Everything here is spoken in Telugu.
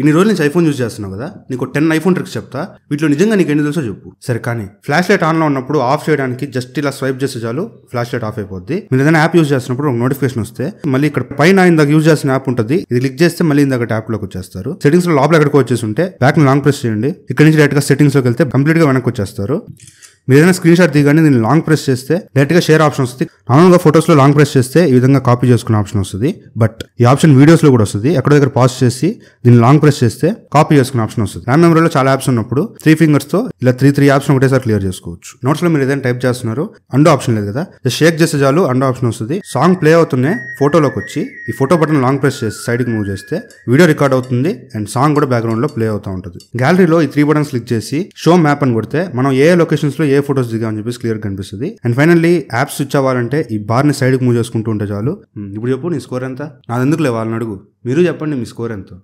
ఇన్ని రోజులు నుంచి ఐఫోన్ యూజ్ చేస్తున్నావు కదా నీకు టెన్ ఐఫోన్ ట్రిక్స్ చెప్తా వీటిలో నిజంగా నీకు ఎన్ని తెలుసో చెప్పు సరే కానీ ఫ్లాష్ లైట్ ఆన్లో ఉన్నప్పుడు ఆఫ్ చేయడానికి జస్ట్ ఇలా స్వైప్ చేస్తే చాలు ఫ్లాష్ లైట్ ఆఫ్ అయిపోద్ది మీరు ఏదైనా యాప్ యూజ్ చేసినప్పుడు ఒక నోటిఫికేషన్ వస్తే మళ్ళీ ఇక్కడ పైన ఇందాక యూజ్ చేసిన యాప్ ఉంటుంది ఇది క్లిక్ చేస్తే మళ్ళీ ఇందాక యాప్ లోకి వచ్చేస్తారు సెటింగ్స్ లో లోపల ఎక్కడికి వచ్చేసి ఉంటే బ్యాక్ లాంగ్ ప్రెస్ చేయండి ఇక్కడ నుంచి డైరెక్ట్ గా సెటింగ్స్ లోకి వెళ్తే కంప్లీట్ గా వెనక్కి వచ్చేస్తారు మీరు ఏదైనా స్క్రీన్ షాట్ దిగండి దీన్ని లాంగ్ ప్రెస్ చేస్తే గా షేర్ ఆప్షన్ వస్తుంది నార్మల్గా లో లాంగ్ ప్రెస్ చేస్తే ఈ విధంగా కాపీ చేసుకునే ఆప్షన్ వస్తుంది బట్ ఈ ఆప్షన్ వీడియోస్లో కూడా వస్తుంది ఎక్కడ దగ్గర పాస్ చేసి దీన్ని లాంగ్ ప్రెస్ చేస్తే కాపీ చేసుకునే ఆప్షన్ వస్తుంది ర్యామ్ మెమరీలో చాలా యాప్స్ ఉన్నప్పుడు త్రీ తో ఇలా త్రీ త్రీ ఆప్షన్ ఒకటేసారి క్లియర్ చేసుకోవచ్చు నోట్స్ లో మీరు ఏదైనా టైప్ చేస్తున్నారు అండో ఆప్షన్ లేదు కదా షేక్ చేస్తే చాలు అండో ఆప్షన్ వస్తుంది సాంగ్ ప్లే అవుతూనే ఫోటోలోకి వచ్చి ఈ ఫోటో బటన్ లాంగ్ ప్రెస్ చేసి సైడ్కి మూవ్ చేస్తే వీడియో రికార్డ్ అవుతుంది అండ్ సాంగ్ కూడా బ్యాక్గ్రౌండ్లో ప్లే అవుతూ ఉంటుంది గ్యాలరీలో ఈ త్రీ బటన్స్ క్లిక్ చేసి షో మ్యాప్ అని కొడితే మనం ఏ లొకేషన్స్లో ఏ ఏ ఫొటోస్ దిగామని చెప్పేసి క్లియర్ కనిపిస్తుంది అండ్ ఫైనల్లీ యాప్ స్విచ్ అవ్వాలంటే ఈ బార్ని సైడ్కి మూవ్ చేసుకుంటూ ఉంటే చాలు ఇప్పుడు చెప్పు నీ స్కోర్ ఎంత ఎందుకు లేవాలని అడుగు మీరు చెప్పండి మీ స్కోర్ ఎంతో